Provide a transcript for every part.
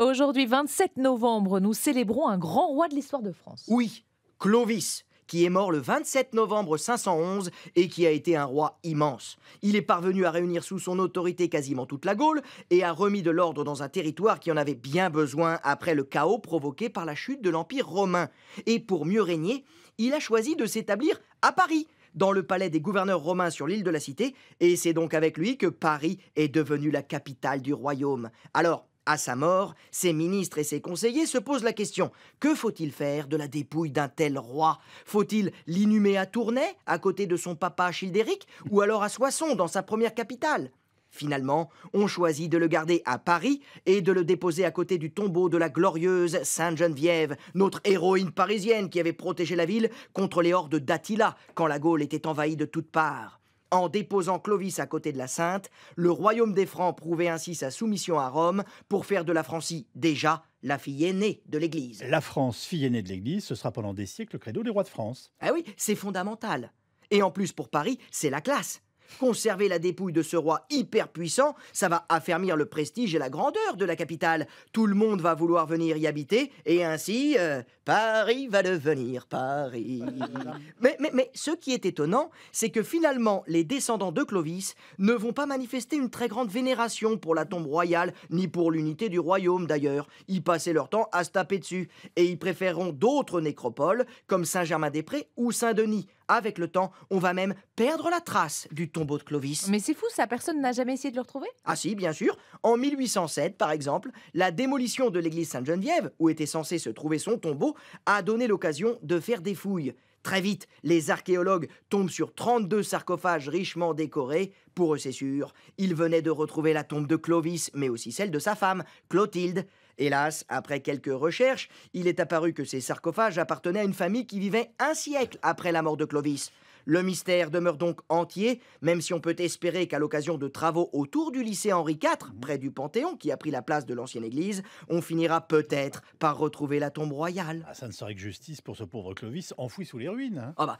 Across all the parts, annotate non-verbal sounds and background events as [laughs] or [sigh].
Aujourd'hui, 27 novembre, nous célébrons un grand roi de l'histoire de France. Oui, Clovis, qui est mort le 27 novembre 511 et qui a été un roi immense. Il est parvenu à réunir sous son autorité quasiment toute la Gaule et a remis de l'ordre dans un territoire qui en avait bien besoin après le chaos provoqué par la chute de l'Empire romain. Et pour mieux régner, il a choisi de s'établir à Paris, dans le palais des gouverneurs romains sur l'île de la Cité, et c'est donc avec lui que Paris est devenue la capitale du royaume. Alors, à sa mort, ses ministres et ses conseillers se posent la question que faut-il faire de la dépouille d'un tel roi Faut-il l'inhumer à Tournai, à côté de son papa Childéric, ou alors à Soissons, dans sa première capitale Finalement, on choisit de le garder à Paris et de le déposer à côté du tombeau de la glorieuse Sainte Geneviève, notre héroïne parisienne qui avait protégé la ville contre les hordes d'Attila quand la Gaule était envahie de toutes parts. En déposant Clovis à côté de la Sainte, le royaume des Francs prouvait ainsi sa soumission à Rome pour faire de la Francie déjà la fille aînée de l'Église. La France, fille aînée de l'Église, ce sera pendant des siècles le credo des rois de France. Ah oui, c'est fondamental. Et en plus pour Paris, c'est la classe. Conserver la dépouille de ce roi hyper puissant, ça va affermir le prestige et la grandeur de la capitale. Tout le monde va vouloir venir y habiter, et ainsi, euh, Paris va devenir Paris. [laughs] mais, mais ce qui est étonnant, c'est que finalement, les descendants de Clovis ne vont pas manifester une très grande vénération pour la tombe royale, ni pour l'unité du royaume d'ailleurs. Ils passaient leur temps à se taper dessus, et ils préféreront d'autres nécropoles, comme Saint-Germain-des-Prés ou Saint-Denis, avec le temps, on va même perdre la trace du tombeau de Clovis. Mais c'est fou, ça, personne n'a jamais essayé de le retrouver Ah si, bien sûr. En 1807, par exemple, la démolition de l'église Sainte-Geneviève, où était censé se trouver son tombeau, a donné l'occasion de faire des fouilles. Très vite, les archéologues tombent sur 32 sarcophages richement décorés. Pour eux, c'est sûr, ils venaient de retrouver la tombe de Clovis, mais aussi celle de sa femme, Clotilde. Hélas, après quelques recherches, il est apparu que ces sarcophages appartenaient à une famille qui vivait un siècle après la mort de Clovis. Le mystère demeure donc entier, même si on peut espérer qu'à l'occasion de travaux autour du lycée Henri IV, près du Panthéon, qui a pris la place de l'ancienne église, on finira peut-être par retrouver la tombe royale. Ah, ça ne serait que justice pour ce pauvre Clovis enfoui sous les ruines. Hein. Ah bah,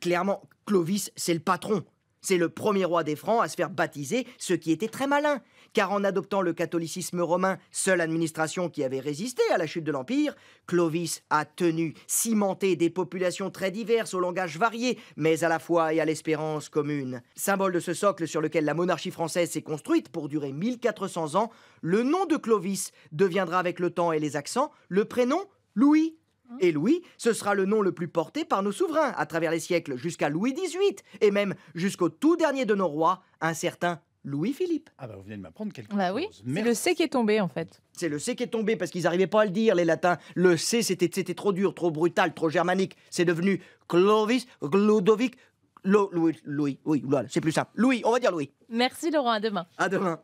clairement, Clovis, c'est le patron. C'est le premier roi des Francs à se faire baptiser, ce qui était très malin, car en adoptant le catholicisme romain, seule administration qui avait résisté à la chute de l'Empire, Clovis a tenu, cimenté des populations très diverses au langage varié, mais à la foi et à l'espérance commune. Symbole de ce socle sur lequel la monarchie française s'est construite pour durer 1400 ans, le nom de Clovis deviendra avec le temps et les accents le prénom Louis Hein? Et Louis, ce sera le nom le plus porté par nos souverains à travers les siècles, jusqu'à Louis XVIII, et même jusqu'au tout dernier de nos rois, un certain Louis-Philippe. Ah bah vous venez de m'apprendre quelque bah c'est le C qui est tombé en fait. C'est le C qui est tombé parce qu'ils n'arrivaient pas à le dire les latins. Le C c'était trop dur, trop brutal, trop germanique. C'est devenu Clovis, Ludovic, Louis, Louis, oui, c'est plus simple. Louis, on va dire Louis. Merci Laurent, à demain. À demain.